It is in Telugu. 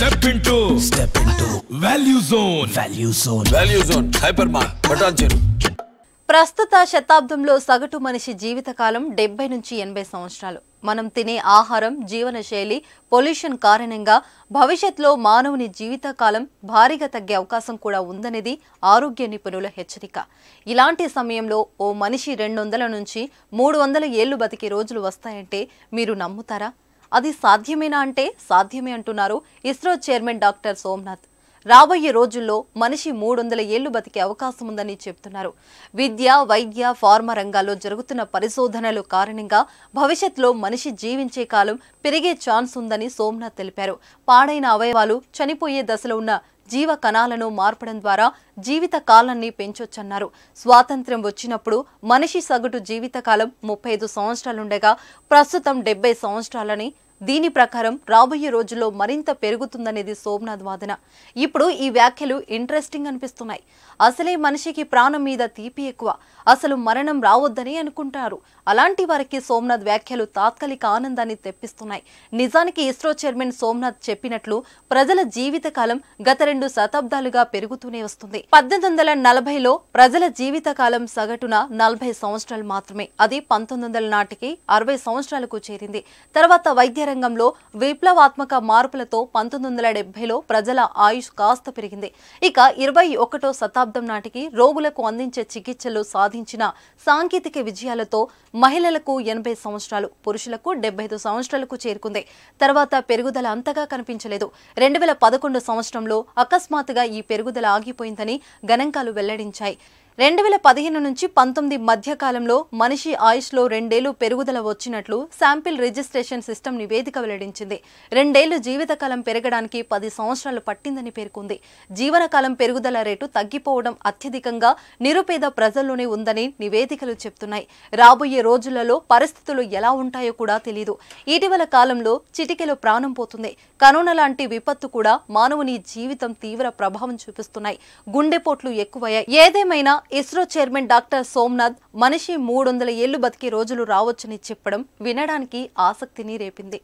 step into step into value zone value zone value zone hyper mart Patancheru ప్రస్తుత శతాబ్దంలో సగటు మనిషి జీవితకాలం డెబ్బై నుంచి ఎనభై సంవత్సరాలు మనం తినే ఆహారం జీవనశైలి పొల్యూషన్ కారణంగా భవిష్యత్లో మానవుని జీవితకాలం భారీగా తగ్గే అవకాశం కూడా ఉందనేది ఆరోగ్య నిపుణుల హెచ్చరిక ఇలాంటి సమయంలో ఓ మనిషి రెండు వందల నుంచి మూడు వందల ఏళ్లు బతికే రోజులు వస్తాయంటే మీరు నమ్ముతారా అది సాధ్యమేనా అంటే సాధ్యమే అంటున్నారు ఇస్రో చైర్మన్ డాక్టర్ సోమనాథ్ రాబోయే రోజుల్లో మనిషి మూడు వందల ఏళ్లు బతికే అవకాశం ఉందని చెబుతున్నారు విద్య వైద్య ఫార్మా రంగాల్లో జరుగుతున్న పరిశోధనలు కారణంగా భవిష్యత్తులో మనిషి జీవించే కాలం పెరిగే ఛాన్స్ ఉందని సోమనాథ్ తెలిపారు పాడైన అవయవాలు చనిపోయే దశలో ఉన్న జీవ కణాలను మార్పడం ద్వారా జీవిత కాలాన్ని పెంచొచ్చన్నారు స్వాతంత్ర్యం వచ్చినప్పుడు మనిషి సగటు జీవితకాలం ముప్పై ఐదు సంవత్సరాలుండగా ప్రస్తుతం డెబ్బై సంవత్సరాలని దీని ప్రకారం రాబోయే రోజుల్లో మరింత పెరుగుతుందనేది సోమనాథ్ వాదన ఇప్పుడు ఈ వ్యాఖ్యలు ఇంట్రెస్టింగ్ అనిపిస్తున్నాయి అసలే మనిషికి ప్రాణం మీద తీపి ఎక్కువ అసలు మరణం రావద్దని అనుకుంటారు అలాంటి వారికి సోమనాథ్ వ్యాఖ్యలు తాత్కాలిక ఆనందాన్ని తెప్పిస్తున్నాయి నిజానికి ఇస్రో చైర్మన్ సోమనాథ్ చెప్పినట్లు ప్రజల జీవితకాలం గత రెండు శతాబ్దాలుగా పెరుగుతూనే వస్తుంది పద్దెనిమిది వందల ప్రజల జీవితకాలం సగటున నలభై సంవత్సరాలు మాత్రమే అది పంతొమ్మిది వందల నాటికి అరవై సంవత్సరాలకు చేరింది తర్వాత వైద్య రంగంలో విప్లవాత్మక మార్పులతో పంతొమ్మిది వందల ప్రజల ఆయుష్ కాస్త పెరిగింది ఇక ఇరవై ఒకటో శతాబ్దం నాటికి రోగులకు అందించే చికిత్సలు సాధించిన సాంకేతిక విజయాలతో మహిళలకు ఎనభై సంవత్సరాలు పురుషులకు డెబ్బై ఐదు సంవత్సరాలకు చేరుకుంది తర్వాత పెరుగుదల అంతగా కనిపించలేదు రెండు వేల పదకొండు సంవత్సరంలో అకస్మాత్తుగా ఈ పెరుగుదల ఆగిపోయిందని గణాంకాలు వెల్లడించాయి రెండు వేల పదిహేను నుంచి పంతొమ్మిది మధ్య కాలంలో మనిషి ఆయుష్లో రెండేళ్లు పెరుగుదల వచ్చినట్లు శాంపిల్ రిజిస్ట్రేషన్ సిస్టమ్ నివేదిక వెల్లడించింది రెండేళ్లు జీవితకాలం పెరగడానికి పది సంవత్సరాలు పట్టిందని పేర్కొంది జీవనకాలం పెరుగుదల రేటు తగ్గిపోవడం అత్యధికంగా నిరుపేద ప్రజల్లోనే ఉందని నివేదికలు చెప్తున్నాయి రాబోయే రోజులలో పరిస్థితులు ఎలా ఉంటాయో కూడా తెలియదు ఇటీవల కాలంలో చిటికెలో ప్రాణం పోతుంది కరోనా లాంటి విపత్తు కూడా మానవుని జీవితం తీవ్ర ప్రభావం చూపిస్తున్నాయి గుండెపోట్లు ఎక్కువయ్యాయి ఏదేమైనా ఇస్రో చైర్మన్ డాక్టర్ సోమ్నాథ్ మనిషి మూడు వందల ఏళ్లు బతికి రోజులు రావచ్చని చెప్పడం వినడానికి ఆసక్తిని రేపింది